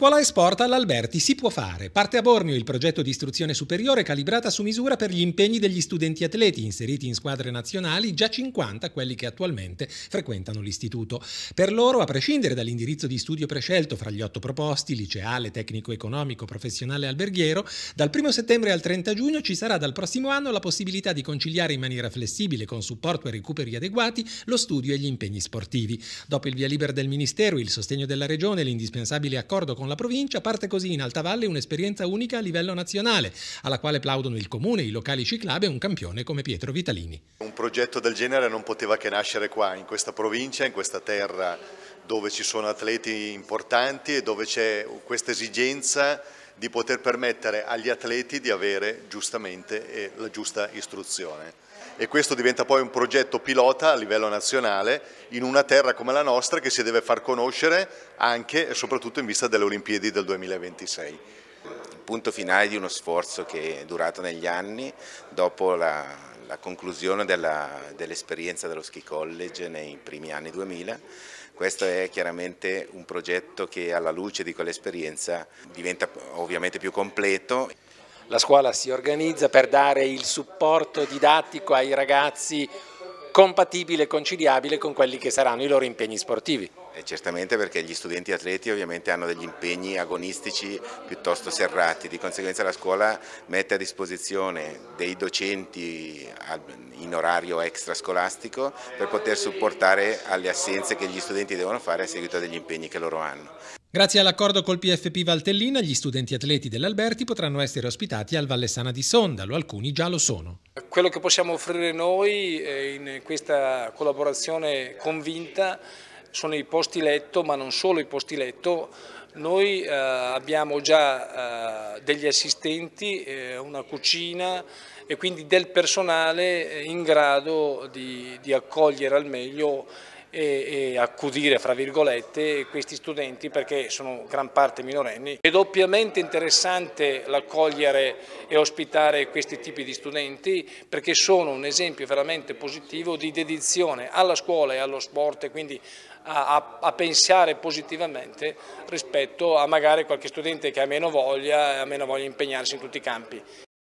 Scuola e sport all'Alberti si può fare. Parte a Bormio il progetto di istruzione superiore calibrata su misura per gli impegni degli studenti atleti inseriti in squadre nazionali, già 50 quelli che attualmente frequentano l'istituto. Per loro, a prescindere dall'indirizzo di studio prescelto fra gli otto proposti, liceale, tecnico-economico, professionale e alberghiero, dal 1 settembre al 30 giugno ci sarà dal prossimo anno la possibilità di conciliare in maniera flessibile, con supporto e recuperi adeguati, lo studio e gli impegni sportivi. Dopo il via libera del Ministero, il sostegno della Regione e l'indispensabile accordo con la provincia, parte così in Alta Valle un'esperienza unica a livello nazionale, alla quale plaudono il comune, i locali ciclab e un campione come Pietro Vitalini. Un progetto del genere non poteva che nascere qua, in questa provincia, in questa terra dove ci sono atleti importanti e dove c'è questa esigenza di poter permettere agli atleti di avere giustamente eh, la giusta istruzione. E questo diventa poi un progetto pilota a livello nazionale in una terra come la nostra che si deve far conoscere anche e soprattutto in vista delle Olimpiadi del 2026 punto finale di uno sforzo che è durato negli anni dopo la, la conclusione dell'esperienza dell dello Ski College nei primi anni 2000. Questo è chiaramente un progetto che alla luce di quell'esperienza diventa ovviamente più completo. La scuola si organizza per dare il supporto didattico ai ragazzi compatibile e conciliabile con quelli che saranno i loro impegni sportivi. E certamente perché gli studenti atleti ovviamente hanno degli impegni agonistici piuttosto serrati, di conseguenza la scuola mette a disposizione dei docenti in orario extrascolastico per poter supportare alle assenze che gli studenti devono fare a seguito degli impegni che loro hanno. Grazie all'accordo col PFP Valtellina, gli studenti atleti dell'Alberti potranno essere ospitati al Vallessana di Sondalo, alcuni già lo sono. Quello che possiamo offrire noi eh, in questa collaborazione convinta sono i posti letto, ma non solo i posti letto, noi eh, abbiamo già eh, degli assistenti, una cucina e quindi del personale in grado di accogliere al meglio e, e accudire, fra virgolette, questi studenti perché sono gran parte minorenni. È doppiamente interessante l'accogliere e ospitare questi tipi di studenti perché sono un esempio veramente positivo di dedizione alla scuola e allo sport e quindi a, a, a pensare positivamente rispetto a magari qualche studente che ha meno voglia e ha meno voglia di impegnarsi in tutti i campi.